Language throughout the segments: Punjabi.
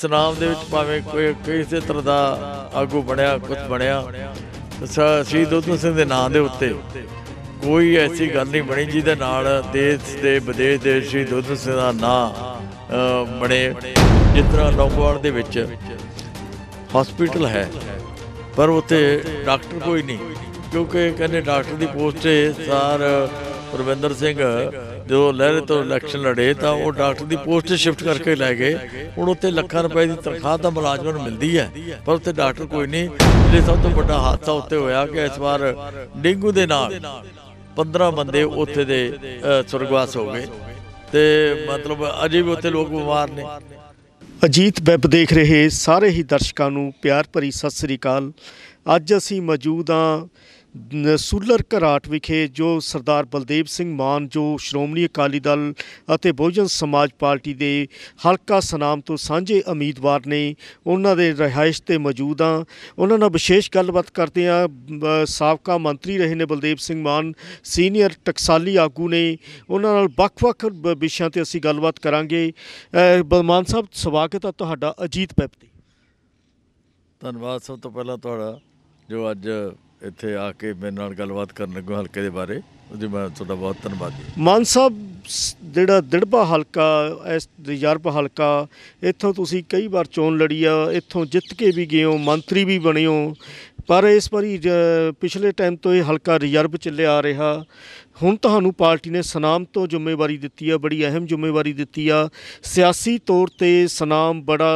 ਸਨਾਮ ਦੇ ਵਿੱਚ ਭਾਵੇਂ ਕੋਈ ਕਿਸੇ ਤਰ੍ਹਾਂ ਦਾ ਆਗੂ ਬਣਿਆ ਕੁਝ ਬਣਿਆ ਸ਼ਹੀਦ ਦੁੱਧ ਸਿੰਘ ਦੇ ਨਾਂ ਦੇ ਉੱਤੇ ਕੋਈ ਐਸੀ ਗੱਲ ਨਹੀਂ ਬਣੀ ਜਿਹਦੇ ਨਾਲ ਦੇਸ਼ ਦੇ ਵਿਦੇਸ਼ ਦੇ ਸ਼ਹੀਦ ਦੁੱਧ ਸਿੰਘ ਦਾ ਨਾਂ ਬਣੇ ਜਿਸ ਤਰ੍ਹਾਂ ਲੋਕਵਾਲ ਦੇ ਵਿੱਚ ਹਸਪੀਟਲ ਹੈ ਪਰ ਉੱਥੇ ਡਾਕਟਰ ਕੋਈ ਨਹੀਂ ਕਿਉਂਕਿ ਕਹਿੰਦੇ ਡਾਕਟਰ ਦੀ ਪੋਸਟ ਹੈ ਸਾਰ ਪ੍ਰਵਿੰਦਰ ਸਿੰਘ ਜੋ ਲਹਿਰੇ ਤੋਂ ਇਲੈਕਸ਼ਨ ਲੜੇ ਤਾਂ ਉਹ ਡਾਕਟਰ ਦੀ ਪੋਸਟ ਸ਼ਿਫਟ ਕਰਕੇ ਲੈ ਗਏ ਹੁਣ ਉੱਥੇ ਲੱਖਾਂ ਰੁਪਏ ਦੀ ਤਨਖਾਹ ਤਾਂ ਮੁਲਾਜ਼ਮਾਂ ਨੂੰ ਮਿਲਦੀ ਹੈ ਪਰ ਉੱਥੇ ਡਾਕਟਰ ਕੋਈ ਨਹੀਂ ਜਿਹੜੇ ਸਭ ਤੋਂ ਵੱਡਾ ਹਾਦਸਾ ਉੱਥੇ ਹੋਇਆ ਕਿ ਇਸ ਵਾਰ ਡੇਂਗੂ ਦੇ ਨਾਲ 15 ਬੰਦੇ ਉੱਥੇ ਦੇ ਸੁਰਗਵਾਸ ਹੋ ਗਏ ਤੇ ਮਤਲਬ ਅਜੇ ਵੀ ਉੱਥੇ ਲੋਕ ਬਿਮਾਰ ਨੇ ਅਜੀਤ ਵੈਬ ਦੇਖ ਰਹੇ ਸਾਰੇ ਹੀ ਦਰਸ਼ਕਾਂ ਨੂੰ ਪਿਆਰ ਭਰੀ ਸਤਿ ਸ੍ਰੀ ਅਕਾਲ ਅੱਜ ਅਸੀਂ ਮੌਜੂਦ ਆ ਸੂਲਰ ਘਰਾਟ ਵਿਖੇ ਜੋ ਸਰਦਾਰ ਬਲਦੇਵ ਸਿੰਘ ਮਾਨ ਜੋ ਸ਼੍ਰੋਮਣੀ ਅਕਾਲੀ ਦਲ ਅਤੇ ਬਹੁਜਨ ਸਮਾਜ ਪਾਰਟੀ ਦੇ ਹਲਕਾ ਸਨਾਮ ਤੋਂ ਸਾਂਝੇ ਉਮੀਦਵਾਰ ਨੇ ਉਹਨਾਂ ਦੇ ਰਹਿائش ਤੇ ਮੌਜੂਦ ਆ ਉਹਨਾਂ ਨਾਲ ਵਿਸ਼ੇਸ਼ ਗੱਲਬਾਤ ਕਰਦੇ ਆ ਸਾਬਕਾ ਮੰਤਰੀ ਰਹੇ ਨੇ ਬਲਦੇਵ ਸਿੰਘ ਮਾਨ ਸੀਨੀਅਰ ਟਕਸਾਲੀ ਆਗੂ ਨੇ ਉਹਨਾਂ ਨਾਲ ਵੱਖ-ਵੱਖ ਵਿਸ਼ਿਆਂ ਤੇ ਅਸੀਂ ਗੱਲਬਾਤ ਕਰਾਂਗੇ ਬਲਮਾਨ ਸਾਹਿਬ ਸਵਾਗਤ ਹੈ ਤੁਹਾਡਾ ਅਜੀਤ ਪੈਪਤੀ ਧੰਨਵਾਦ ਸਭ ਤੋਂ ਪਹਿਲਾਂ ਤੁਹਾਡਾ ਜੋ ਅੱਜ ਇੱਥੇ ਆ ਕੇ ਮੇਰੇ ਨਾਲ ਗੱਲਬਾਤ ਕਰਨ ਲੱਗੇ ਹਲਕੇ ਦੇ ਬਾਰੇ ਉਹਦੀ ਮੈਂ ਤੁਹਾਡਾ ਬਹੁਤ ਧੰਨਵਾਦੀ ਮਾਨ ਸਾਹਿਬ ਜਿਹੜਾ ਦਿੜਪਾ ਹਲਕਾ ਇਸ ਯਾਰਪਾ ਹਲਕਾ ਇੱਥੋਂ ਤੁਸੀਂ ਕਈ ਵਾਰ ਚੋਣ ਲੜੀ ਆ ਇੱਥੋਂ ਜਿੱਤ ਕੇ ਵੀ ਗਏ ਹੋ ਮੰਤਰੀ ਵੀ ਬਣੇ ਹੋ ਪਰ ਇਸ ਵਾਰੀ ਪਿਛਲੇ ਟਾਈਮ ਤੋਂ ਇਹ ਹਲਕਾ ਰਿਜ਼ਰਵ ਚੱਲਿਆ ਆ ਰਿਹਾ ਹੁਣ ਤੁਹਾਨੂੰ ਪਾਰਟੀ ਨੇ ਸਨਾਮ ਤੋਂ ਜ਼ਿੰਮੇਵਾਰੀ ਦਿੱਤੀ ਆ ਬੜੀ ਅਹਿਮ ਜ਼ਿੰਮੇਵਾਰੀ ਦਿੱਤੀ ਆ ਸਿਆਸੀ ਤੌਰ ਤੇ ਸਨਾਮ ਬੜਾ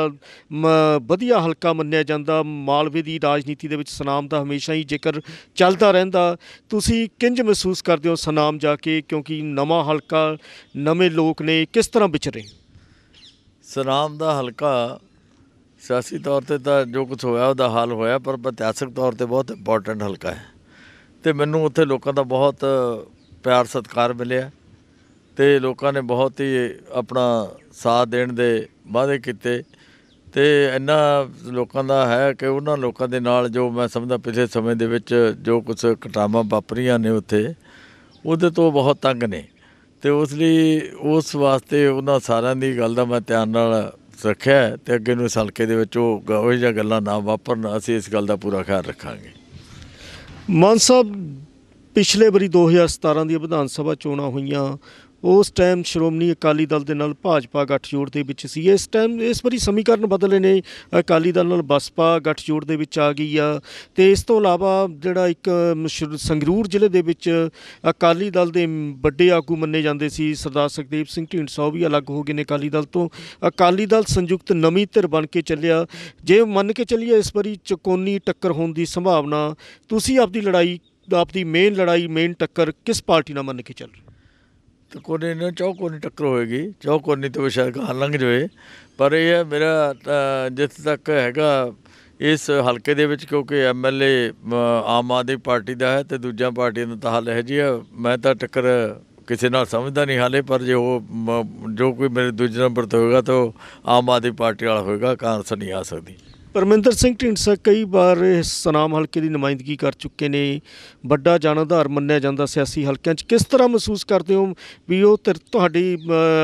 ਵਧੀਆ ਹਲਕਾ ਮੰਨਿਆ ਜਾਂਦਾ ਮਾਲਵੇ ਦੀ ਰਾਜਨੀਤੀ ਦੇ ਵਿੱਚ ਸਨਾਮ ਦਾ ਹਮੇਸ਼ਾ ਹੀ ਜ਼ਿਕਰ ਚੱਲਦਾ ਰਹਿੰਦਾ ਤੁਸੀਂ ਕਿੰਜ ਮਹਿਸੂਸ ਕਰਦੇ ਹੋ ਸਨਾਮ ਜਾ ਕੇ ਕਿਉਂਕਿ ਨਵਾਂ ਹਲਕਾ ਨਵੇਂ ਲੋਕ ਨੇ ਕਿਸ ਤਰ੍ਹਾਂ ਵਿਚਰੇ ਸਨਾਮ ਦਾ ਹਲਕਾ ਸਿਆਸੀ ਤੌਰ ਤੇ ਤਾਂ ਜੋ ਕੁਝ ਹੋਇਆ ਉਹਦਾ ਹਾਲ ਹੋਇਆ ਪਰ ਇਤਿਹਾਸਕ ਤੌਰ ਤੇ ਬਹੁਤ ਇੰਪੋਰਟੈਂਟ ਹਲਕਾ ਹੈ ਤੇ ਮੈਨੂੰ ਉੱਥੇ ਲੋਕਾਂ ਦਾ ਬਹੁਤ ਪਿਆਰ ਸਤਿਕਾਰ ਮਿਲਿਆ ਤੇ ਲੋਕਾਂ ਨੇ ਬਹੁਤ ਹੀ ਆਪਣਾ ਸਾਥ ਦੇਣ ਦੇ ਵਾਅਦੇ ਕੀਤੇ ਤੇ ਇੰਨਾ ਲੋਕਾਂ ਦਾ ਹੈ ਕਿ ਉਹਨਾਂ ਲੋਕਾਂ ਦੇ ਨਾਲ ਜੋ ਮੈਂ ਸਮਝਦਾ ਪਿਛਲੇ ਸਮੇਂ ਦੇ ਵਿੱਚ ਜੋ ਕੁਝ ਘਟਨਾਵਾਂ ਵਾਪਰੀਆਂ ਨੇ ਉੱਥੇ ਉਹਦੇ ਤੋਂ ਬਹੁਤ ਤੰਗ ਨੇ ਤੇ ਉਸ ਲਈ ਉਸ ਵਾਸਤੇ ਉਹਨਾਂ ਸਾਰਿਆਂ ਦੀ ਗੱਲ ਦਾ ਮੈਂ ਧਿਆਨ ਨਾਲ ਰੱਖਿਆ ਤੇ ਅੱਗੇ ਨੂੰ ਸਲਕੇ ਹਲਕੇ ਦੇ ਵਿੱਚ ਉਹ ਗਾਵੇ ਜਾਂ ਗੱਲਾਂ ਨਾ ਵਾਪਰਨ ਅਸੀਂ ਇਸ ਗੱਲ ਦਾ ਪੂਰਾ ਖਿਆਲ ਰੱਖਾਂਗੇ ਮਾਨ ਸਾਹਿਬ ਪਿਛਲੇ ਵਾਰੀ 2017 ਦੀਆਂ ਵਿਧਾਨ ਸਭਾ ਚੋਣਾਂ ਹੋਈਆਂ ਉਸ ਟਾਈਮ ਸ਼੍ਰੋਮਣੀ ਅਕਾਲੀ ਦਲ ਦੇ ਨਾਲ ਭਾਜਪਾ ਗੱਠਜੋੜ ਦੇ ਵਿੱਚ ਸੀ ਇਸ ਟਾਈਮ ਇਸ ਵਾਰੀ ਸਮੀਕਰਨ ਬਦਲੇ ਨੇ ਅਕਾਲੀ ਦਲ ਨਾਲ ਬਸਪਾ ਗੱਠਜੋੜ ਦੇ ਵਿੱਚ ਆ ਗਈ ਆ ਤੇ ਇਸ ਤੋਂ ਇਲਾਵਾ ਜਿਹੜਾ ਇੱਕ ਸੰਗਰੂਰ ਜ਼ਿਲ੍ਹੇ ਦੇ ਵਿੱਚ ਅਕਾਲੀ ਦਲ ਦੇ ਵੱਡੇ ਆਗੂ ਮੰਨੇ ਜਾਂਦੇ ਸੀ ਸਰਦਾਰ ਸੁਖਦੇਵ ਸਿੰਘ ਢੀਂਡਸਾ ਵੀ ਅਲੱਗ ਹੋ ਗਏ ਨੇ ਅਕਾਲੀ ਦਲ ਤੋਂ ਅਕਾਲੀ ਦਲ ਸੰਯੁਕਤ ਨਵੀਂ ਧਿਰ ਬਣ ਕੇ ਚੱਲਿਆ ਜੇ ਮੰਨ ਕੇ ਚੱਲੀਏ ਇਸ ਵਾਰੀ ਚਕੋਨੀ ਟੱਕਰ ਹੋਣ ਦੀ ਸੰਭਾਵਨਾ ਤੁਸੀਂ ਆਪਦੀ ਲੜਾਈ ਆਪਦੀ ਮੇਨ ਲੜਾਈ ਮੇਨ ਟੱਕਰ ਕਿਸ ਪਾਰਟੀ ਨਾਲ ਮੰਨ ਕੇ ਚੱਲ ਰਹੇ ਤੇ ਕੋਨੇ ਨੂੰ ਚੌਕੋਨੀ ਟੱਕਰ ਹੋਏਗੀ ਚੌਕੋਨੀ ਤੋਂ ਸ਼ਾਇਦ ਗਾਂ ਲੰਘ ਜਾਵੇ ਪਰ ਇਹ ਹੈ ਮੇਰਾ ਜਿੱਤ ਤੱਕ ਹੈਗਾ ਇਸ ਹਲਕੇ ਦੇ ਵਿੱਚ ਕਿਉਂਕਿ ਐਮਐਲਏ ਆਮ ਆਦਮੀ ਪਾਰਟੀ ਦਾ ਹੈ ਤੇ ਦੂਜਾ ਪਾਰਟੀ ਦਾ ਤਾਂ ਹਲੇ ਜੀ ਮੈਂ ਤਾਂ ਟੱਕਰ ਕਿਸੇ ਨਾਲ ਸਮਝਦਾ ਨਹੀਂ ਹਾਲੇ ਪਰ ਜੇ ਉਹ ਜੋ ਕੋਈ ਮੇਰੇ ਦੂਜੇ ਨੰਬਰ ਤੇ ਹੋਏਗਾ ਤਾਂ ਆਮ ਆਦਮੀ ਪਾਰਟੀ ਵਾਲਾ ਹੋਏਗਾ ਕਾਂਗਰਸ ਨਹੀਂ ਆ ਸਕਦੀ ਪਰਮਿੰਦਰ ਸਿੰਘ ਢਿੰਡਸਾ ਕਈ ਵਾਰ ਸਨਾਮ ਹਲਕੇ ਦੀ ਨੁਮਾਇੰਦਗੀ ਕਰ ਚੁੱਕੇ ਨੇ ਵੱਡਾ ਜਨ ਆਧਾਰ ਮੰਨਿਆ ਜਾਂਦਾ ਸਿਆਸੀ ਹਲਕਿਆਂ 'ਚ ਕਿਸ ਤਰ੍ਹਾਂ ਮਹਿਸੂਸ ਕਰਦੇ ਹੋ ਵੀ ਉਹ ਤੁਹਾਡੀ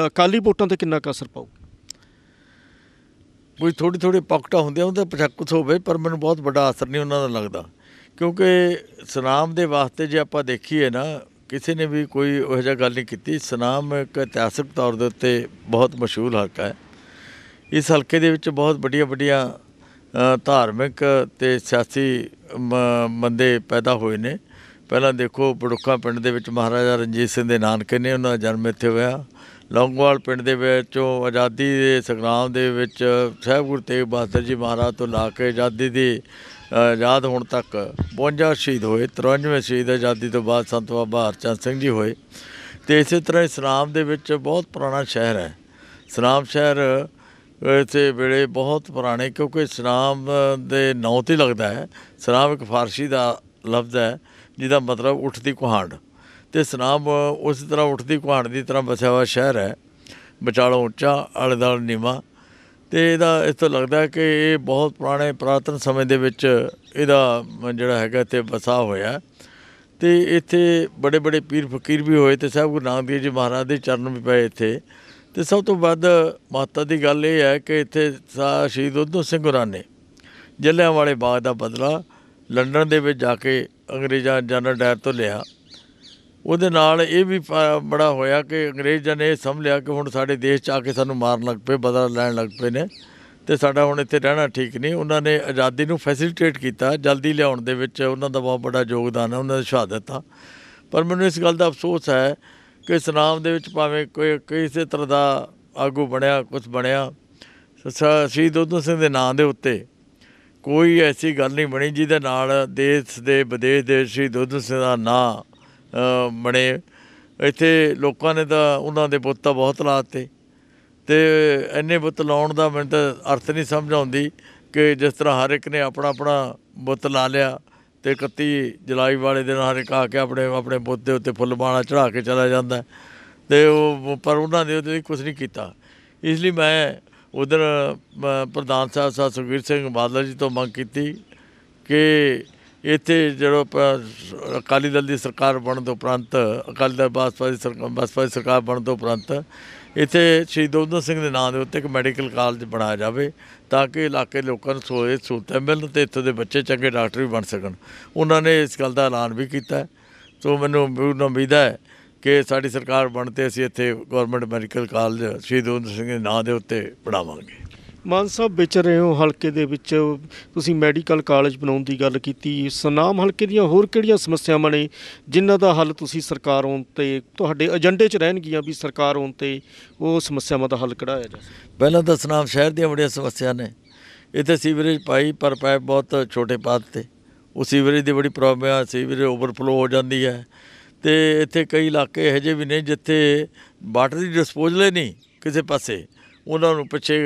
ਅਕਾਲੀ ਵੋਟਾਂ ਤੇ ਕਿੰਨਾ ਅਸਰ ਪਾਊ ਕੋਈ ਥੋੜੀ ਥੋੜੀ ਪਾਕਟਾਂ ਹੁੰਦੀਆਂ ਉਹਦਾ ਪਛਕਤ ਹੋਵੇ ਪਰ ਮੈਨੂੰ ਬਹੁਤ ਵੱਡਾ ਅਸਰ ਨਹੀਂ ਉਹਨਾਂ ਦਾ ਲੱਗਦਾ ਕਿਉਂਕਿ ਸਨਾਮ ਦੇ ਵਾਸਤੇ ਜੇ ਆਪਾਂ ਦੇਖੀਏ ਨਾ ਕਿਸੇ ਨੇ ਵੀ ਕੋਈ ਉਹ ਜਿਹਾ ਗੱਲ ਨਹੀਂ ਕੀਤੀ ਸਨਾਮ ਇੱਕ ਇਤਿਹਾਸਕ ਤੌਰ ਦੇ ਉੱਤੇ ਬਹੁਤ ਮਸ਼ਹੂਰ ਹਲਕਾ ਹੈ ਇਸ ਹਲਕੇ ਦੇ ਵਿੱਚ ਬਹੁਤ ਵੱਡੀਆਂ ਵੱਡੀਆਂ ਧਾਰਮਿਕ ਤੇ ਸਿਆਸੀ ਬੰਦੇ ਪੈਦਾ ਹੋਏ ਨੇ ਪਹਿਲਾਂ ਦੇਖੋ ਬੜੁੱਕਾ ਪਿੰਡ ਦੇ ਵਿੱਚ ਮਹਾਰਾਜਾ ਰਣਜੀਤ ਸਿੰਘ ਦੇ ਨਾਨਕੇ ਨੇ ਉਹਨਾਂ ਦਾ ਜਨਮ ਇੱਥੇ ਹੋਇਆ ਲੌਂਗਵਾਲ ਪਿੰਡ ਦੇ ਵਿੱਚੋਂ ਆਜ਼ਾਦੀ ਦੇ ਸੰਗਰਾਮ ਦੇ ਵਿੱਚ ਸਹਿਬ ਗੁਰ ਤੇਗ ਬਹਾਦਰ ਜੀ ਮਹਾਰਾਜ ਤੋਂ ਲਾ ਕੇ ਆਜ਼ਾਦੀ ਦੀ ਆਜ਼ਾਦ ਹੋਣ ਤੱਕ 52 ਸ਼ਹੀਦ ਹੋਏ 93 ਸ਼ਹੀਦ ਆਜ਼ਾਦੀ ਤੋਂ ਬਾਅਦ ਸੰਤ ਬਾਬਾ ਹਰਚੰਦ ਸਿੰਘ ਜੀ ਹੋਏ ਤੇ ਇਸੇ ਤਰ੍ਹਾਂ ਇਸਲਾਮ ਦੇ ਵਿੱਚ ਬਹੁਤ ਪੁਰਾਣਾ ਸ਼ਹਿਰ ਹੈ ਸਰਾਮ ਸ਼ਹਿਰ ਇਥੇ ਵੇਲੇ ਬਹੁਤ ਪੁਰਾਣੇ ਕਿਉਂਕਿ ਸਨਾਮ ਦੇ ਨਾਂ ਤੇ ਲੱਗਦਾ ਹੈ ਸਨਾਮ ਇੱਕ ਫਾਰਸੀ ਦਾ ਲਫ਼ਜ਼ ਹੈ ਜਿਹਦਾ ਮਤਲਬ ਉੱਠਦੀ ਕੁਹਾੜ ਤੇ ਸਨਾਮ ਉਸੇ ਤਰ੍ਹਾਂ ਉੱਠਦੀ ਕੁਹਾੜ ਦੀ ਤਰ੍ਹਾਂ ਬਸਿਆ ਹੋਇਆ ਸ਼ਹਿਰ ਹੈ ਵਿਚਾਲੋਂ ਉੱਚਾ ਆਲੇ ਦਾਲ ਨੀਵਾ ਤੇ ਇਹਦਾ ਇਸ ਤੋਂ ਲੱਗਦਾ ਕਿ ਇਹ ਬਹੁਤ ਪੁਰਾਣੇ ਪ੍ਰਾਤਨ ਸਮੇਂ ਦੇ ਵਿੱਚ ਇਹਦਾ ਜਿਹੜਾ ਹੈਗਾ ਤੇ ਬਸਾ ਹੋਇਆ ਤੇ ਇੱਥੇ ਬੜੇ ਬੜੇ ਪੀਰ ਫਕੀਰ ਵੀ ਹੋਏ ਤੇ ਸਭ ਗੁਰੂ ਨਾਨਕ ਦੇਵ ਜੀ ਮਹਾਰਾਜ ਦੇ ਚਰਨ ਵੀ ਪਏ ਇੱਥੇ ਤੇ ਸਭ ਤੋਂ ਵੱਧ ਮਹੱਤਵ ਦੀ ਗੱਲ ਇਹ ਹੈ ਕਿ ਇੱਥੇ ਸ਼ਹੀਦ ਉਧਮ ਸਿੰਘ ਹੋਰਾਂ ਨੇ ਜਲਿਆਂ ਵਾਲੇ ਬਾਗ ਦਾ ਬਦਲਾ ਲੰਡਨ ਦੇ ਵਿੱਚ ਜਾ ਕੇ ਅੰਗਰੇਜ਼ਾਂ ਜਨਰਲ ਡਾਇਰ ਤੋਂ ਲਿਆ ਉਹਦੇ ਨਾਲ ਇਹ ਵੀ ਬੜਾ ਹੋਇਆ ਕਿ ਅੰਗਰੇਜ਼ਾਂ ਨੇ ਸਮਝ ਲਿਆ ਕਿ ਹੁਣ ਸਾਡੇ ਦੇਸ਼ 'ਚ ਆ ਕੇ ਸਾਨੂੰ ਮਾਰਨ ਲੱਗ ਪਏ ਬਦਲਾ ਲੈਣ ਲੱਗ ਪਏ ਨੇ ਤੇ ਸਾਡਾ ਹੁਣ ਇੱਥੇ ਰਹਿਣਾ ਠੀਕ ਨਹੀਂ ਉਹਨਾਂ ਨੇ ਆਜ਼ਾਦੀ ਨੂੰ ਫੈਸਿਲਿਟੇਟ ਕੀਤਾ ਜਲਦੀ ਲਿਆਉਣ ਦੇ ਵਿੱਚ ਉਹਨਾਂ ਦਾ ਬਹੁਤ ਵੱਡਾ ਯੋਗਦਾਨ ਹੈ ਉਹਨਾਂ ਦੀ ਸ਼ਹਾਦਤ ਆ ਪਰ ਮੈਨੂੰ ਇਸ ਗੱਲ ਦਾ ਅਫਸੋਸ ਹੈ ਕਿ ਸਨਾਮ ਦੇ ਵਿੱਚ ਭਾਵੇਂ ਕੋਈ ਕਿਸੇ ਤਰ੍ਹਾਂ ਦਾ ਆਗੂ ਬਣਿਆ ਕੁਝ ਬਣਿਆ ਸ਼ਹੀਦ ਉਧਮ ਸਿੰਘ ਦੇ ਨਾਂ ਦੇ ਉੱਤੇ ਕੋਈ ਐਸੀ ਗੱਲ ਨਹੀਂ ਬਣੀ ਜਿਹਦੇ ਨਾਲ ਦੇਸ਼ ਦੇ ਵਿਦੇਸ਼ ਦੇ ਸ਼ਹੀਦ ਉਧਮ ਸਿੰਘ ਦਾ ਨਾਂ ਬਣੇ ਇੱਥੇ ਲੋਕਾਂ ਨੇ ਤਾਂ ਉਹਨਾਂ ਦੇ ਪੁੱਤ ਬਹੁਤ ਲਾਤੇ ਤੇ ਐਨੇ ਬੁੱਤ ਲਾਉਣ ਦਾ ਮੈਨੂੰ ਤਾਂ ਅਰਥ ਨਹੀਂ ਸਮਝ ਆਉਂਦੀ ਕਿ ਜਿਸ ਤਰ੍ਹਾਂ ਹਰ ਇੱਕ ਨੇ ਆਪਣਾ ਆਪਣਾ ਬੁੱਤ ਲਾ ਲਿਆ ਤੇ 31 ਜੁਲਾਈ ਵਾਲੇ ਦਿਨ ਇੱਕ ਆ ਕੇ ਆਪਣੇ ਆਪਣੇ ਬੁੱਤ ਦੇ ਉੱਤੇ ਫੁੱਲ ਬਾਣਾ ਚੜਾ ਕੇ ਚਲਾ ਜਾਂਦਾ ਤੇ ਉਹ ਪਰ ਉਹਨਾਂ ਨੇ ਉਹਦੇ ਕੁਝ ਨਹੀਂ ਕੀਤਾ ਇਸ ਲਈ ਮੈਂ ਉਧਰ ਪ੍ਰਧਾਨ ਸਾਹਿਬ ਸਾਹਿਬ ਸੁਖਵੀਰ ਸਿੰਘ ਬਾਦਲ ਜੀ ਤੋਂ ਮੰਗ ਕੀਤੀ ਕਿ ਇੱਥੇ ਜਿਹੜਾ ਅਕਾਲੀ ਦਲ ਦੀ ਸਰਕਾਰ ਬਣਨ ਤੋਂ ਉਪਰੰਤ ਅਕਾਲੀ ਦਲ ਬਾਸਪਾ ਦੀ ਸਰਕਾਰ ਬਾਸਪਾ ਦੀ ਸਰਕਾਰ ਬਣਨ ਤੋਂ ਉਪਰੰਤ ਇੱਥੇ ਸ਼ਹੀਦ ਉਦਨ ਸਿੰਘ ਦੇ ਨਾਂ ਦੇ ਉੱਤੇ ਇੱਕ ਮੈਡੀਕਲ ਕਾਲਜ ਬਣਾਇਆ ਜਾਵੇ ਤਾਂ ਕਿ ਇਲਾਕੇ ਲੋਕਾਂ ਨੂੰ ਸੋਏ ਸੂਤੇ ਮਿਲਣ ਤੇ ਇੱਥੇ ਦੇ ਬੱਚੇ ਚੰਗੇ ਡਾਕਟਰ ਵੀ ਬਣ ਸਕਣ ਉਹਨਾਂ ਨੇ ਇਸ ਗੱਲ ਦਾ ਐਲਾਨ ਵੀ ਕੀਤਾ ਸੋ ਮੈਨੂੰ ਉਮੀਦ ਹੈ ਕਿ ਸਾਡੀ ਸਰਕਾਰ ਬਣ ਤੇ ਅਸੀਂ ਇੱਥੇ ਗਵਰਨਮੈਂਟ ਮੈਡੀਕਲ ਕਾਲਜ ਸ਼ਹੀਦ ਉਦਨ ਸਿੰਘ ਦੇ ਨਾਂ ਦੇ ਉੱਤੇ ਬਣਾਵਾਂਗੇ ਮਾਨ ਸਾਹਿਬ ਵਿਚ ਰਹੇ ਹੋ ਹਲਕੇ ਦੇ ਵਿੱਚ ਤੁਸੀਂ ਮੈਡੀਕਲ ਕਾਲਜ ਬਣਾਉਣ ਦੀ ਗੱਲ ਕੀਤੀ ਸੁਨਾਮ ਹਲਕੇ ਦੀਆਂ ਹੋਰ ਕਿਹੜੀਆਂ ਸਮੱਸਿਆਵਾਂ ਨੇ ਜਿਨ੍ਹਾਂ ਦਾ ਹੱਲ ਤੁਸੀਂ ਸਰਕਾਰ ਹੋਣ ਤੇ ਤੁਹਾਡੇ ਏਜੰਡੇ 'ਚ ਰਹਿਣਗੀਆਂ ਵੀ ਸਰਕਾਰ ਹੋਣ ਤੇ ਉਹ ਸਮੱਸਿਆਵਾਂ ਦਾ ਹੱਲ ਕਢਾਇਆ ਜਾ ਪਹਿਲਾਂ ਤਾਂ ਸੁਨਾਮ ਸ਼ਹਿਰ ਦੀਆਂ ਬੜੀਆਂ ਸਮੱਸਿਆ ਨੇ ਇੱਥੇ ਸੀਵਰੇਜ ਪਾਈ ਪਰ ਪਾਈਪ ਬਹੁਤ ਛੋਟੇ ਪਾਤ ਤੇ ਉਹ ਸੀਵਰੇਜ ਦੀ ਬੜੀ ਪ੍ਰੋਬਲਮ ਆ ਸੀਵਰੇਜ ਓਵਰਫਲੋ ਹੋ ਜਾਂਦੀ ਹੈ ਤੇ ਇੱਥੇ ਕਈ ਇਲਾਕੇ ਇਹੋ ਜਿਹੇ ਵੀ ਨੇ ਜਿੱਥੇ ਵਾਟਰ ਦੀ ਡਿਸਪੋਜ਼ਲ ਨਹੀਂ ਕਿਸੇ ਪਾਸੇ ਉਹਨਾਂ ਨੂੰ ਪਿੱਛੇ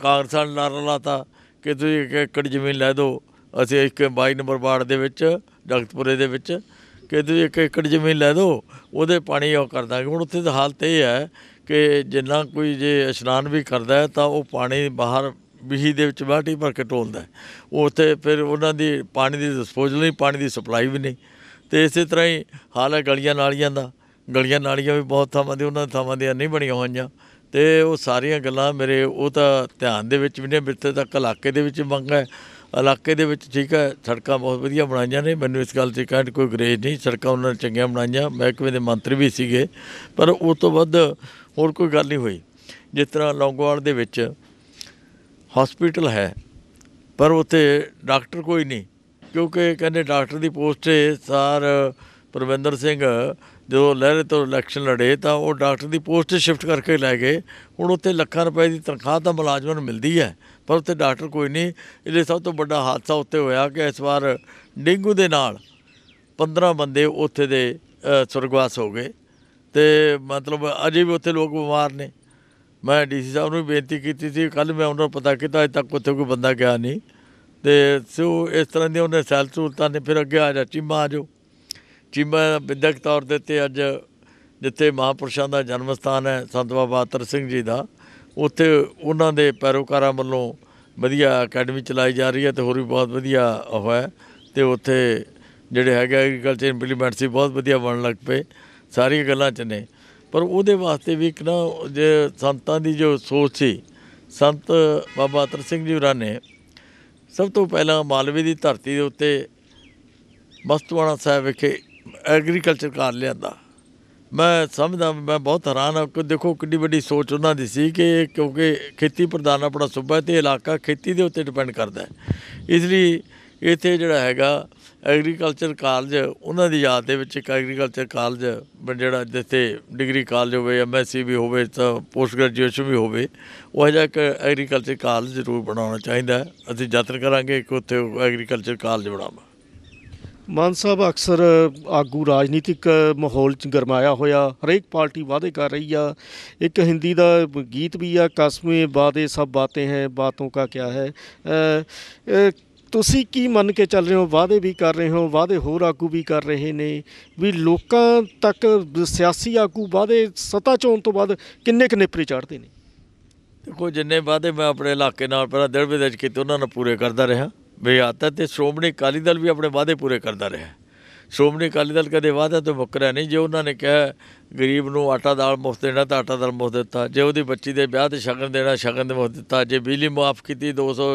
ਕਾਂਗਰਸਾਂ ਨੇ ਨਾਰਾ ਲਾਤਾ ਕਿ ਤੁਸੀਂ ਇੱਕ ਏਕੜ ਜ਼ਮੀਨ ਲੈ ਦਿਓ ਅਸੀਂ ਇੱਕ 22 ਨੰਬਰ ਵਾਰਡ ਦੇ ਵਿੱਚ ਜਗਤਪੁਰੇ ਦੇ ਵਿੱਚ ਕਿ ਤੁਸੀਂ ਇੱਕ ਏਕੜ ਜ਼ਮੀਨ ਲੈ ਦਿਓ ਉਹਦੇ ਪਾਣੀ ਉਹ ਕਰਦਾ ਕਿ ਹੁਣ ਉੱਥੇ ਦੀ ਹਾਲਤ ਇਹ ਹੈ ਕਿ ਜਿੰਨਾ ਕੋਈ ਜੇ ਇਸ਼ਨਾਨ ਵੀ ਕਰਦਾ ਹੈ ਤਾਂ ਉਹ ਪਾਣੀ ਬਾਹਰ ਬਿਹੀ ਦੇ ਵਿੱਚ ਬਾਟੀ ਭਰ ਕੇ ਟੋਲਦਾ ਉਹ ਉੱਥੇ ਫਿਰ ਉਹਨਾਂ ਦੀ ਪਾਣੀ ਦੀ ਡਿਸਪੋਜ਼ਲ ਨਹੀਂ ਪਾਣੀ ਦੀ ਸਪਲਾਈ ਵੀ ਨਹੀਂ ਤੇ ਇਸੇ ਤਰ੍ਹਾਂ ਹੀ ਹਾਲ ਹੈ ਗਲੀਆਂ ਨਾਲੀਆਂ ਦਾ ਗਲੀਆਂ ਨਾਲੀਆਂ ਵੀ ਬਹੁਤ ਥਾਵਾਂ ਦੇ ਉਹਨਾਂ ਥਾਵਾਂ ਦੀਆਂ ਨਹੀਂ ਬਣੀਆਂ ਹੋਈਆਂ ਤੇ ਉਹ ਸਾਰੀਆਂ ਗੱਲਾਂ ਮੇਰੇ ਉਹ ਤਾਂ ਧਿਆਨ ਦੇ ਵਿੱਚ ਵੀ ਨੇ ਬਿਰਤੇ ਤੱਕ ਇਲਾਕੇ ਦੇ ਵਿੱਚ ਮੰਗਾ ਇਲਾਕੇ ਦੇ ਵਿੱਚ ਠੀਕ ਹੈ ਸੜਕਾਂ ਬਹੁਤ ਵਧੀਆ ਬਣਾਈਆਂ ਨੇ ਮੈਨੂੰ ਇਸ ਗੱਲ ਤੇ ਕਹਿੰਦੇ ਕੋਈ ਗਰੇਜ ਨਹੀਂ ਸੜਕਾਂ ਉਹਨਾਂ ਨੇ ਚੰਗੀਆਂ ਬਣਾਈਆਂ ਮਹਿਕਮੇ ਦੇ ਮੰਤਰੀ ਵੀ ਸੀਗੇ ਪਰ ਉਸ ਤੋਂ ਵੱਧ ਹੋਰ ਕੋਈ ਗੱਲ ਨਹੀਂ ਹੋਈ ਜਿਸ ਤਰ੍ਹਾਂ ਲੌਂਗੋਵਾਲ ਦੇ ਵਿੱਚ ਹਸਪੀਟਲ ਹੈ ਪਰ ਉੱਥੇ ਡਾਕਟਰ ਕੋਈ ਨਹੀਂ ਕਿਉਂਕਿ ਕਹਿੰਦੇ ਡਾਕਟਰ ਦੀ ਪੋਸਟ ਸਾਰ ਪਰਵਿੰਦਰ ਸਿੰਘ ਜਦੋਂ ਲਹਿਰੇ ਤੋਂ ਇਲੈਕਸ਼ਨ ਲੜੇ ਤਾਂ ਉਹ ਡਾਕਟਰ ਦੀ ਪੋਸਟ ਸ਼ਿਫਟ ਕਰਕੇ ਲੈ ਗਏ ਹੁਣ ਉੱਥੇ ਲੱਖਾਂ ਰੁਪਏ ਦੀ ਤਨਖਾਹ ਤਾਂ ਮੁਲਾਜ਼ਮਾਂ ਨੂੰ ਮਿਲਦੀ ਹੈ ਪਰ ਉੱਥੇ ਡਾਕਟਰ ਕੋਈ ਨਹੀਂ ਇਹਦੇ ਸਭ ਤੋਂ ਵੱਡਾ ਹਾਦਸਾ ਉੱਥੇ ਹੋਇਆ ਕਿ ਇਸ ਵਾਰ ਡੇਂਗੂ ਦੇ ਨਾਲ 15 ਬੰਦੇ ਉੱਥੇ ਦੇ ਸੁਰਗਵਾਸ ਹੋ ਗਏ ਤੇ ਮਤਲਬ ਅਜੇ ਵੀ ਉੱਥੇ ਲੋਕ ਬਿਮਾਰ ਨੇ ਮੈਂ ਡੀਸੀ ਸਾਹਿਬ ਨੂੰ ਬੇਨਤੀ ਕੀਤੀ ਸੀ ਕੱਲ ਮੈਂ ਉਹਨਾਂ ਨੂੰ ਪਤਾ ਕੀਤਾ ਅਜੇ ਤੱਕ ਉੱਥੇ ਕੋਈ ਬੰਦਾ ਗਿਆ ਨਹੀਂ ਤੇ ਸੋ ਇਸ ਤਰ੍ਹਾਂ ਦੀ ਉਹਨੇ ਸੈਲ ਸਹੂਲਤਾਂ ਨੇ ਫਿਰ ਅੱਗੇ ਆ ਜਾ ਟੀਮਾਂ ਆ ਜਿਵੇਂ ਵਿਦਿਅਕ ਤੌਰ ਦੇ ਤੇ ਅੱਜ ਜਿੱਥੇ ਮਹਾਪੁਰਸ਼ਾਂ ਦਾ ਜਨਮ ਸਥਾਨ ਹੈ ਸੰਤ ਬਾਬਾ ਅਤਰ ਸਿੰਘ ਜੀ ਦਾ ਉੱਥੇ ਉਹਨਾਂ ਦੇ ਪੈਰੋਕਾਰਾਂ ਵੱਲੋਂ ਵਧੀਆ ਅਕੈਡਮੀ ਚਲਾਈ ਜਾ ਰਹੀ ਹੈ ਤੇ ਹੋਰ ਵੀ ਬਹੁਤ ਵਧੀਆ ਹੋਇਆ ਤੇ ਉੱਥੇ ਜਿਹੜੇ ਹੈਗਾ ਐਗਰੀਕਲਚਰ ਇੰਪਲੀਮੈਂਟ ਸੀ ਬਹੁਤ ਵਧੀਆ ਬਣਨ ਲੱਗ ਪਏ ਸਾਰੀਆਂ ਗੱਲਾਂ ਚ ਨੇ ਪਰ ਉਹਦੇ ਵਾਸਤੇ ਵੀ ਇੱਕ ਨਾ ਜੇ ਸੰਤਾਂ ਦੀ ਜੋ ਸੋਚ ਸੀ ਸੰਤ ਬਾਬਾ ਅਤਰ ਸਿੰਘ ਜੀ ਹੋਰਾਂ ਨੇ ਸਭ ਤੋਂ ਪਹਿਲਾਂ ਮਾਲਵੇ ਦੀ ਧਰਤੀ ਦੇ ਉੱਤੇ ਬਸਤੂਆਣਾ ਸਾਹਿਬ ਵਿਖੇ ਐਗਰੀਕਲਚਰ ਕਰ ਲਿਆਦਾ ਮੈਂ ਸਮਝਦਾ ਮੈਂ ਬਹੁਤ ਹੈਰਾਨ ਹਾਂ ਕਿ ਦੇਖੋ ਕਿੰਨੀ ਵੱਡੀ ਸੋਚ ਉਹਨਾਂ ਦੀ ਸੀ ਕਿ ਕਿਉਂਕਿ ਖੇਤੀ ਪ੍ਰਧਾਨ ਆਪਣਾ ਸੂਬਾ ਤੇ ਇਲਾਕਾ ਖੇਤੀ ਦੇ ਉੱਤੇ ਡਿਪੈਂਡ ਕਰਦਾ ਇਸ ਲਈ ਇੱਥੇ ਜਿਹੜਾ ਹੈਗਾ ਐਗਰੀਕਲਚਰ ਕਾਲਜ ਉਹਨਾਂ ਦੀ ਯਾਦ ਦੇ ਵਿੱਚ ਇੱਕ ਐਗਰੀਕਲਚਰ ਕਾਲਜ ਜਿਹੜਾ ਜਿੱਥੇ ਡਿਗਰੀ ਕਾਲਜ ਹੋਵੇ ਐਮਐਸਸੀ ਵੀ ਹੋਵੇ ਤਾਂ ਪੋਸਟ ਗ੍ਰੈਜੂਏਸ਼ਨ ਵੀ ਹੋਵੇ ਉਹ ਜਿਹਾ ਇੱਕ ਐਗਰੀਕਲਚਰ ਕਾਲਜ ਜ਼ਰੂਰ ਬਣਾਉਣਾ ਚਾਹੀਦਾ ਅਸੀਂ ਯਤਨ ਕਰਾਂਗੇ ਕਿ ਉੱਥੇ ਐਗਰੀਕਲਚਰ ਕਾਲਜ ਬਣਾਵਾਂ ਮਾਨ ਸਾਹਿਬ ਅਕਸਰ ਆਗੂ ਰਾਜਨੀਤਿਕ ਮਾਹੌਲ ਚ ਗਰਮਾਇਆ ਹੋਇਆ ਹਰੇਕ ਪਾਰਟੀ ਵਾਅਦੇ ਕਰ ਰਹੀ ਆ ਇੱਕ ਹਿੰਦੀ ਦਾ ਗੀਤ ਵੀ ਆ ਕਸਮੇ ਬਾਦੇ ਸਭ ਬਾਤੇ ਹੈ ਬਾਤੋਂ ਕਾ ਕਿਆ ਹੈ ਤੁਸੀਂ ਕੀ ਮੰਨ ਕੇ ਚੱਲ ਰਹੇ ਹੋ ਵਾਅਦੇ ਵੀ ਕਰ ਰਹੇ ਹੋ ਵਾਅਦੇ ਹੋਰ ਆਗੂ ਵੀ ਕਰ ਰਹੇ ਨੇ ਵੀ ਲੋਕਾਂ ਤੱਕ ਸਿਆਸੀ ਆਗੂ ਵਾਅਦੇ ਸਤਾ ਚੋਣ ਤੋਂ ਬਾਅਦ ਕਿੰਨੇ ਕਿੰਨੇ ਨੇਪਰੇ ਚਾੜਦੇ ਨੇ ਦੇਖੋ ਜਿੰਨੇ ਵਾਅਦੇ ਮੈਂ ਆਪਣੇ ਇਲਾਕੇ ਨਾਲ ਪਹਿਲਾਂ ਦਿਲ ਵਿੱਚ ਕੀਤੇ ਉਹਨਾਂ ਨੂੰ ਪੂਰੇ ਕਰਦਾ ਰਿਹਾ ਬਿਆਤਾ ਤੇ ਸ਼੍ਰੋਮਣੀ ਅਕਾਲੀ ਦਲ ਵੀ ਆਪਣੇ ਵਾਅਦੇ ਪੂਰੇ ਕਰਦਾ ਰਿਹਾ ਸ਼੍ਰੋਮਣੀ ਅਕਾਲੀ ਦਲ ਕਦੇ ਵਾਅਦਾ ਤੋਂ ਮੁੱਕਰਿਆ ਨਹੀਂ ਜੇ ਉਹਨਾਂ ਨੇ ਕਿਹਾ ਗਰੀਬ ਨੂੰ ਆਟਾ ਦਾਲ ਮੁਫਤ ਦੇਣਾ ਤਾਂ ਆਟਾ ਦਾਲ ਮੁਫਤ ਦਿੱਤਾ ਜੇ ਉਹਦੀ ਬੱਚੀ ਦੇ ਵਿਆਹ ਤੇ ਸ਼ਗਨ ਦੇਣਾ ਸ਼ਗਨ ਦੇ ਮੁਫਤ ਦਿੱਤਾ ਜੇ ਬਿਜਲੀ ਮਾਫ ਕੀਤੀ 200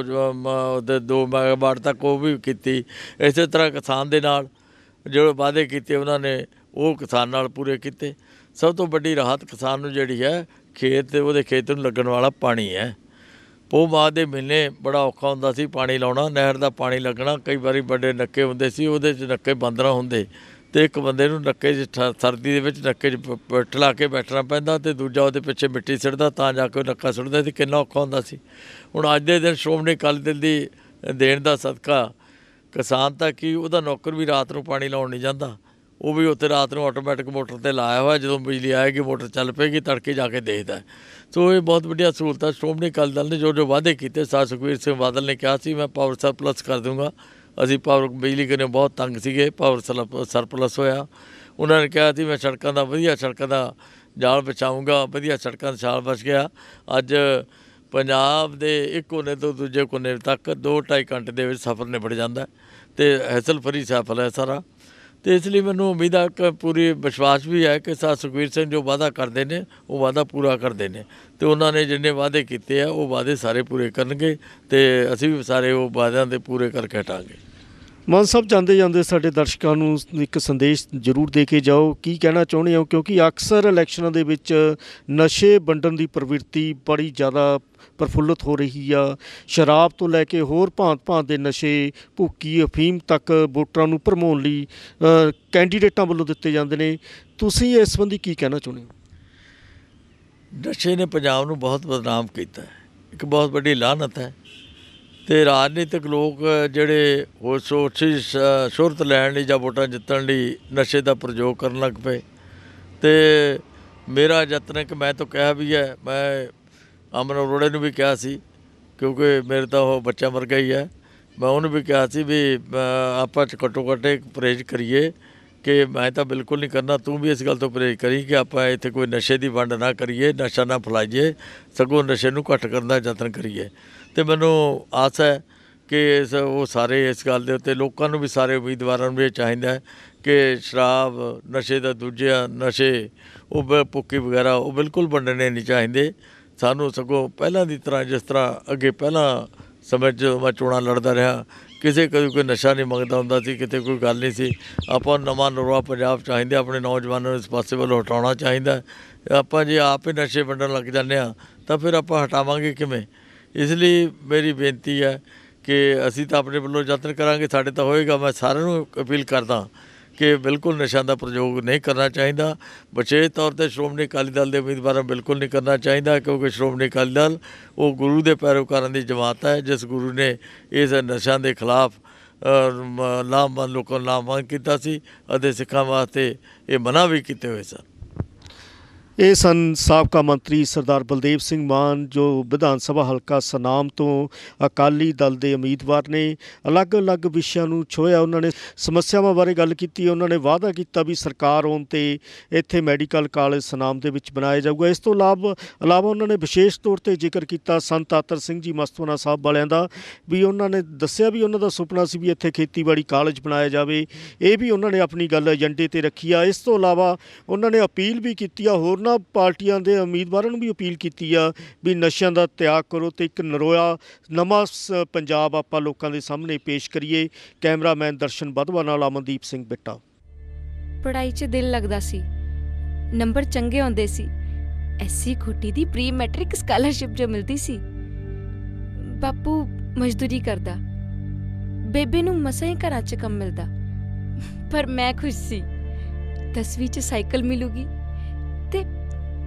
ਉਹਦੇ 2 ਮੈਗਾਵਾਟ ਤੱਕ ਉਹ ਵੀ ਕੀਤੀ ਇਸੇ ਤਰ੍ਹਾਂ ਕਿਸਾਨ ਦੇ ਨਾਲ ਜਿਹੜੇ ਵਾਅਦੇ ਕੀਤੇ ਉਹਨਾਂ ਨੇ ਉਹ ਕਿਸਾਨ ਨਾਲ ਪੂਰੇ ਕੀਤੇ ਸਭ ਤੋਂ ਵੱਡੀ ਰਾਹਤ ਕਿਸਾਨ ਨੂੰ ਜਿਹੜੀ ਹੈ ਖੇਤ ਤੇ ਉਹਦੇ ਖੇਤ ਨੂੰ ਲੱਗਣ ਵਾਲਾ ਪਾਣੀ ਹੈ ਪੋ ਮਾਹ ਦੇ ਮਹੀਨੇ ਬੜਾ ਔਖਾ ਹੁੰਦਾ ਸੀ ਪਾਣੀ ਲਾਉਣਾ ਨਹਿਰ ਦਾ ਪਾਣੀ ਲੱਗਣਾ ਕਈ ਵਾਰੀ ਵੱਡੇ ਨੱਕੇ ਹੁੰਦੇ ਸੀ ਉਹਦੇ 'ਚ ਨੱਕੇ ਬੰਦਰਾ ਹੁੰਦੇ ਤੇ ਇੱਕ ਬੰਦੇ ਨੂੰ ਨੱਕੇ 'ਚ ਸਰਦੀ ਦੇ ਵਿੱਚ ਨੱਕੇ 'ਚ ਠਲਾ ਕੇ ਬੈਠਣਾ ਪੈਂਦਾ ਤੇ ਦੂਜਾ ਉਹਦੇ ਪਿੱਛੇ ਮਿੱਟੀ ਸਿੜਦਾ ਤਾਂ ਜਾ ਕੇ ਨੱਕਾ ਸਿੜਦਾ ਸੀ ਕਿੰਨਾ ਔਖਾ ਹੁੰਦਾ ਸੀ ਹੁਣ ਅੱਜ ਦੇ ਦਿਨ ਸ਼੍ਰੋਮਣੀ ਅਕਾਲੀ ਦਿਲ ਦੀ ਦੇਣ ਦਾ ਸਦਕਾ ਕਿਸਾਨ ਤਾਂ ਕੀ ਉਹਦਾ ਨੌਕਰ ਵੀ ਰਾਤ ਨੂੰ ਪਾਣੀ ਲਾਉਣ ਨਹੀਂ ਜਾਂਦਾ ਉਹ ਵੀ ਉੱਤੇ ਰਾਤ ਨੂੰ ਆਟੋਮੈਟਿਕ ਮੋਟਰ ਤੇ ਲਾਇਆ ਹੋਇਆ ਜਦੋਂ ਬਿਜਲੀ ਆਏਗੀ ਮੋਟਰ ਚੱਲ ਪਏਗੀ ਤੜਕੇ ਜਾ ਕੇ ਦੇਖਦਾ ਸੋ ਇਹ ਬਹੁਤ ਵੱਡੀਆਂ ਸਹੂਲਤਾਂ ਸ਼੍ਰੋਮਣੀ ਅਕਾਲੀ ਦਲ ਨੇ ਜੋ ਜੋ ਵਾਅਦੇ ਕੀਤੇ ਸਾਹ ਸੁਖਵੀਰ ਸਿੰਘ ਬਾਦਲ ਨੇ ਕਿਹਾ ਸੀ ਮੈਂ ਪਾਵਰ ਸਰਪਲਸ ਕਰ ਦੂੰਗਾ ਅਸੀਂ ਪਾਵਰ ਬਿਜਲੀ ਕਰੇ ਬਹੁਤ ਤੰਗ ਸੀਗੇ ਪਾਵਰ ਸਰਪਲਸ ਹੋਇਆ ਉਹਨਾਂ ਨੇ ਕਿਹਾ ਸੀ ਮੈਂ ਸੜਕਾਂ ਦਾ ਵਧੀਆ ਸੜਕਾਂ ਦਾ ਜਾਲ ਬਚਾਉਂਗਾ ਵਧੀਆ ਸੜਕਾਂ ਦਾ ਛਾਲ ਬਚ ਗਿਆ ਅੱਜ ਪੰਜਾਬ ਦੇ ਇੱਕ ਕੋਨੇ ਤੋਂ ਦੂਜੇ ਕੋਨੇ ਤੱਕ 2 2.5 ਘੰਟੇ ਦੇ ਵਿੱਚ ਸਫ਼ਰ ਨਿਬੜ ਜਾਂਦਾ ਤੇ ਹੈਸਲ ਫਰੀ ਸਫ਼ਰ ਹੈ ਸਾਰਾ ਤੇ ਇਸ ਲਈ ਮੈਨੂੰ ਉਮੀਦ ਆ ਕਿ ਪੂਰੀ ਵਿਸ਼ਵਾਸ ਵੀ ਹੈ ਕਿ ਸਾਹ ਸੁਖਵੀਰ ਸਿੰਘ ਜੋ ਵਾਦਾ ਕਰਦੇ ਨੇ ਉਹ ਵਾਦਾ ਪੂਰਾ ਕਰਦੇ ਨੇ ਤੇ ਉਹਨਾਂ ਨੇ ਜਿੰਨੇ ਵਾਦੇ ਕੀਤੇ ਆ ਉਹ ਵਾਦੇ ਸਾਰੇ ਪੂਰੇ ਕਰਨਗੇ ਤੇ ਅਸੀਂ ਵੀ ਸਾਰੇ ਉਹ ਵਾਦਿਆਂ ਦੇ ਪੂਰੇ ਕਰਕੇ ਟਾਂਗੇ ਮਨ ਸਭ ਜਾਂਦੇ ਜਾਂਦੇ ਸਾਡੇ ਦਰਸ਼ਕਾਂ ਨੂੰ ਇੱਕ ਸੰਦੇਸ਼ ਜ਼ਰੂਰ ਦੇ ਕੇ ਜਾਓ ਕੀ ਕਹਿਣਾ ਚਾਹੁੰਦੇ ਹੋ ਕਿਉਂਕਿ ਅਕਸਰ ਇਲੈਕਸ਼ਨਾਂ ਦੇ ਵਿੱਚ ਨਸ਼ੇ ਵੰਡਣ ਦੀ ਪ੍ਰਵਿਰਤੀ ਬੜੀ ਜ਼ਿਆਦਾ ਪਰਫੁੱਲਤ ਹੋ ਰਹੀ ਆ ਸ਼ਰਾਬ ਤੋਂ ਲੈ ਕੇ ਹੋਰ ਭਾਂਤ-ਭਾਂਤ ਦੇ ਨਸ਼ੇ ਭੁੱਕੀ ਅਫੀਮ ਤੱਕ ਵੋਟਰਾਂ ਨੂੰ ਭਰਮਾਉਣ ਲਈ ਕੈਂਡੀਡੇਟਾਂ ਵੱਲੋਂ ਦਿੱਤੇ ਜਾਂਦੇ ਨੇ ਤੁਸੀਂ ਇਸ ਸੰਬੰਧੀ ਕੀ ਕਹਿਣਾ ਚਾਹੁੰਦੇ ਹੋ ਨਸ਼ੇ ਨੇ ਪੰਜਾਬ ਨੂੰ ਬਹੁਤ ਬਦਨਾਮ ਕੀਤਾ ਇੱਕ ਬਹੁਤ ਵੱਡੀ ਲਾਹਨਤ ਹੈ ਤੇ ਰਾਜਨੀਤਿਕ ਲੋਕ ਜਿਹੜੇ ਉਸ ਸੋਚੀ ਸ਼ੁਰਤ ਲੈਣ ਲਈ ਜਾਂ ਵੋਟਾਂ ਜਿੱਤਣ ਲਈ ਨਸ਼ੇ ਦਾ ਪ੍ਰਯੋਗ ਕਰਨ ਲੱਗ ਪਏ ਤੇ ਮੇਰਾ ਯਤਨ ਇੱਕ ਮੈਂ ਤਾਂ ਕਿਹਾ ਵੀ ਹੈ ਮੈਂ ਅਮਨ ਅਰੋੜੇ ਨੂੰ ਵੀ ਕਿਹਾ ਸੀ ਕਿਉਂਕਿ ਮੇਰੇ ਤਾਂ ਉਹ ਬੱਚਾ ਮਰ ਗਈ ਹੈ ਮੈਂ ਉਹਨੂੰ ਵੀ ਕਿਹਾ ਸੀ ਵੀ ਆਪਾਂ ਚ ਘਟੋ ਘਟੇ ਪ੍ਰੇਜ ਕਰੀਏ ਕਿ ਮੈਂ ਤਾਂ ਬਿਲਕੁਲ ਨਹੀਂ ਕਰਨਾ ਤੂੰ ਵੀ ਇਸ ਗੱਲ ਤੋਂ ਪ੍ਰੇਜ ਕਰੀ ਕਿ ਆਪਾਂ ਇੱਥੇ ਕੋਈ ਨਸ਼ੇ ਦੀ ਵੰਡ ਨਾ ਕਰੀਏ ਨਸ਼ਾ ਨਾ ਫਲਾਈਏ ਸਗੋਂ ਨਸ਼ੇ ਨੂੰ ਘਟ ਕਰਨ ਦਾ ਯਤਨ ਕਰੀਏ ਤੇ ਮੈਨੂੰ ਆਸ ਹੈ ਕਿ ਇਸ ਉਹ ਸਾਰੇ ਇਸ ਗੱਲ ਦੇ ਉੱਤੇ ਲੋਕਾਂ ਨੂੰ ਵੀ ਸਾਰੇ ਉਮੀਦਵਾਰਾਂ ਨੂੰ ਇਹ ਚਾਹੀਦਾ ਹੈ ਕਿ ਸ਼ਰਾਬ ਨਸ਼ੇ ਦਾ ਦੂਜਿਆ ਨਸ਼ੇ ਉਹ ਪੁੱਕੀ ਵਗੈਰਾ ਉਹ ਬਿਲਕੁਲ ਵੰਡਣੇ ਨਹੀਂ ਚਾਹੀਦੇ ਸਾਨੂੰ ਸਗੋਂ ਪਹਿਲਾਂ ਦੀ ਤਰ੍ਹਾਂ ਜਿਸ ਤਰ੍ਹਾਂ ਅੱਗੇ ਪਹਿਲਾਂ ਸਮੇਂ 'ਚ ਮੈਂ ਚੋਣਾ ਲੜਦਾ ਰਿਹਾ ਕਿਸੇ ਕਦੇ ਕੋਈ ਨਸ਼ਾ ਨਹੀਂ ਮੰਗਦਾ ਹੁੰਦਾ ਸੀ ਕਿਤੇ ਕੋਈ ਗੱਲ ਨਹੀਂ ਸੀ ਆਪਾਂ ਨਵਾਂ ਨਰਵਾ ਪੰਜਾਬ ਚਾਹੀਦਾ ਆਪਣੇ ਨੌਜਵਾਨਾਂ ਨੂੰ ਇਸ ਪਾਸੇ ਵੱਲ ਹਟਾਉਣਾ ਚਾਹੀਦਾ ਆਪਾਂ ਜੇ ਆਪੇ ਨਸ਼ੇ ਵੰਡਣ ਲੱਗ ਜਾਂਦੇ ਆ ਤਾਂ ਫਿਰ ਆਪਾਂ ਹਟਾਵਾਂਗੇ ਕਿਵੇਂ ਇਸ ਲਈ ਮੇਰੀ ਬੇਨਤੀ ਹੈ ਕਿ ਅਸੀਂ ਤਾਂ ਆਪਣੇ ਵੱਲੋਂ ਯਤਨ ਕਰਾਂਗੇ ਸਾਡੇ ਤਾਂ ਹੋਏਗਾ ਮੈਂ ਸਾਰਿਆਂ ਨੂੰ ਅਪੀਲ ਕਰਦਾ ਕਿ ਬਿਲਕੁਲ ਨਸ਼ਾ ਦਾ ਪ੍ਰਯੋਗ ਨਹੀਂ ਕਰਨਾ ਚਾਹੀਦਾ ਵਿਸ਼ੇਸ਼ ਤੌਰ ਤੇ ਸ਼੍ਰੋਮਣੀ ਅਕਾਲੀ ਦਲ ਦੇ ਉਮੀਦਵਾਰਾਂ ਬਿਲਕੁਲ ਨਹੀਂ ਕਰਨਾ ਚਾਹੀਦਾ ਕਿਉਂਕਿ ਸ਼੍ਰੋਮਣੀ ਅਕਾਲੀ ਦਲ ਉਹ ਗੁਰੂ ਦੇ ਪੈਰੋਕਾਰਾਂ ਦੀ ਜਮਾਤ ਹੈ ਜਿਸ ਗੁਰੂ ਨੇ ਇਸ ਨਸ਼ਾ ਦੇ ਖਿਲਾਫ ਲਾਮਬੰਦ ਲੋਕਾਂ ਮੰਗ ਕੀਤਾ ਸੀ ਅਤੇ ਸਿੱਖਾਂ ਵਾਸਤੇ ਇਹ ਮਨਾ ਵੀ ਕੀਤੇ ਹੋਏ ਸਨ ਇਹ ਸਨ ਸਾਬਕਾ ਮੰਤਰੀ ਸਰਦਾਰ ਬਲਦੇਵ ਸਿੰਘ ਮਾਨ ਜੋ ਵਿਧਾਨ ਸਭਾ ਹਲਕਾ ਸਨਾਮ ਤੋਂ ਅਕਾਲੀ ਦਲ ਦੇ ਉਮੀਦਵਾਰ ਨੇ ਅਲੱਗ-ਅਲੱਗ ਵਿਸ਼ਿਆਂ ਨੂੰ ਛੋਇਆ ਉਹਨਾਂ ਨੇ ਸਮੱਸਿਆਵਾਂ ਬਾਰੇ ਗੱਲ ਕੀਤੀ ਉਹਨਾਂ ਨੇ ਵਾਅਦਾ ਕੀਤਾ ਵੀ ਸਰਕਾਰ ਆਉਣ ਤੇ ਇੱਥੇ ਮੈਡੀਕਲ ਕਾਲਜ ਸਨਾਮ ਦੇ ਵਿੱਚ ਬਣਾਇਆ ਜਾਊਗਾ ਇਸ ਤੋਂ ਇਲਾਵਾ ਇਲਾਵਾ ਉਹਨਾਂ ਨੇ ਵਿਸ਼ੇਸ਼ ਤੌਰ ਤੇ ਜ਼ਿਕਰ ਕੀਤਾ ਸੰਤ ਆਤਰ ਸਿੰਘ ਜੀ ਮਸਤੋਨਾ ਸਾਹਿਬ ਵਾਲਿਆਂ ਦਾ ਵੀ ਉਹਨਾਂ ਨੇ ਦੱਸਿਆ ਵੀ ਉਹਨਾਂ ਦਾ ਸੁਪਨਾ ਸੀ ਵੀ ਇੱਥੇ ਖੇਤੀਬਾੜੀ ਕਾਲਜ ਬਣਾਇਆ ਜਾਵੇ ਇਹ ਵੀ ਉਹਨਾਂ ਨੇ ਆਪਣੀ ਗੱਲ ਏਜੰਡੇ ਤੇ ਰੱਖੀ ਆ ਇਸ ਤੋਂ ਇਲਾਵਾ ਉਹਨਾਂ ਨੇ ਅਪੀਲ ਵੀ ਕੀਤੀ ਆ ਹੋਰ ਉਹਨਾਂ ਪਾਰਟੀਆਂ ਦੇ ਉਮੀਦਵਾਰਾਂ ਨੂੰ ਵੀ ਅਪੀਲ ਕੀਤੀ ਆ ਵੀ ਨਸ਼ਿਆਂ ਦਾ ਤਿਆਗ ਕਰੋ ਤੇ ਇੱਕ ਨਰੋਇਆ ਨਵਾਂ ਪੰਜਾਬ ਆਪਾਂ ਲੋਕਾਂ ਦੇ ਸਾਹਮਣੇ ਪੇਸ਼ ਕਰੀਏ ਕੈਮਰਾਮੈਨ ਦਰਸ਼ਨ ਬਦਵਾ ਨਾਲ ਅਮਨਦੀਪ ਸਿੰਘ ਬਿੱਟਾ ਪੜਾਈ 'ਚ ਦਿਲ ਲੱਗਦਾ ਸੀ ਨੰਬਰ ਚੰਗੇ ਆਉਂਦੇ ਸੀ ਐਸੀ ਖੁੱਟੀ ਦੀ ਪ੍ਰੀ ਮੈਟ੍ਰਿਕ ਸਕਾਲਰਸ਼ਿਪ ਜੋ ਮਿਲਦੀ ਸੀ ਬਾਪੂ ਮਜ਼ਦੂਰੀ ਕਰਦਾ ਬੇਬੇ ਨੂੰ ਮਸਾਂ ਘਰਾਂ 'ਚ ਕੰਮ ਮਿਲਦਾ ਪਰ ਮੈਂ ਖੁਸ਼ ਸੀ ਤਸਵੀਰ 'ਚ ਸਾਈਕਲ ਮਿਲੂਗੀ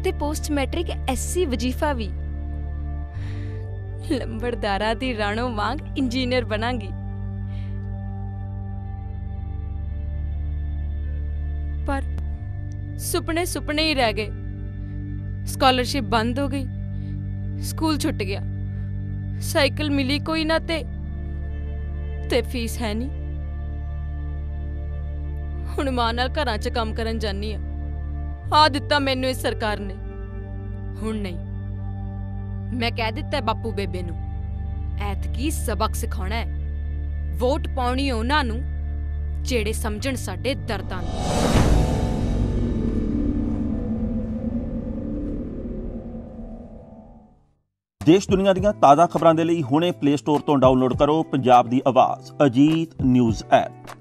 ਤੇ ਪੋਸਟ ਮੈਟ੍ਰਿਕ ਐਸਸੀ ਵਜੀਫਾ ਵੀ ਲੰਬੜਦਾਰਾ ਦੀ ਰਾਣੋ ਵਾਂਗ ਇੰਜੀਨੀਅਰ ਬਣਾਂਗੀ ਪਰ ਸੁਪਨੇ ਸੁਪਨੇ ਹੀ ਰਹਿ ਗਏ ਸਕਾਲਰਸ਼ਿਪ ਬੰਦ ਹੋ ਗਈ ਸਕੂਲ ਛੁੱਟ ਗਿਆ ਸਾਈਕਲ ਮਿਲੀ ਕੋਈ ਨਾ ਤੇ ਤੇ ਫੀਸ ਹੈ ਨਹੀਂ ਹੁਣ ਮਾਂ ਨਾਲ ਘਰਾਂ 'ਚ ਕੰਮ ਕਰਨ ਜਾਨੀ ਆ ਆ ਦਿੱਤਾ ਮੈਨੂੰ ਇਸ ਸਰਕਾਰ ਨੇ ਹੁਣ ਨਹੀਂ ਮੈਂ ਕਹਿ ਦਿੱਤਾ ਬਾਪੂ ਬੇਬੇ ਨੂੰ ਐਤਕੀ ਸਬਕ ਸਿਖਾਉਣਾ ਹੈ ਵੋਟ ਪਾਉਣੀ ਉਹਨਾਂ ਨੂੰ ਜਿਹੜੇ ਸਮਝਣ ਸਾਡੇ ਦਰਦਾਂ ਨੂੰ ਦੇਸ਼ ਦੁਨੀਆ ਦੀਆਂ ਤਾਜ਼ਾ ਖਬਰਾਂ ਦੇ ਲਈ ਹੁਣੇ ਪਲੇ ਸਟੋਰ ਤੋਂ ਡਾਊਨਲੋਡ ਕਰੋ ਪੰਜਾਬ ਦੀ ਆਵਾਜ਼ ਅਜੀਤ ਨਿਊਜ਼ ਐਪ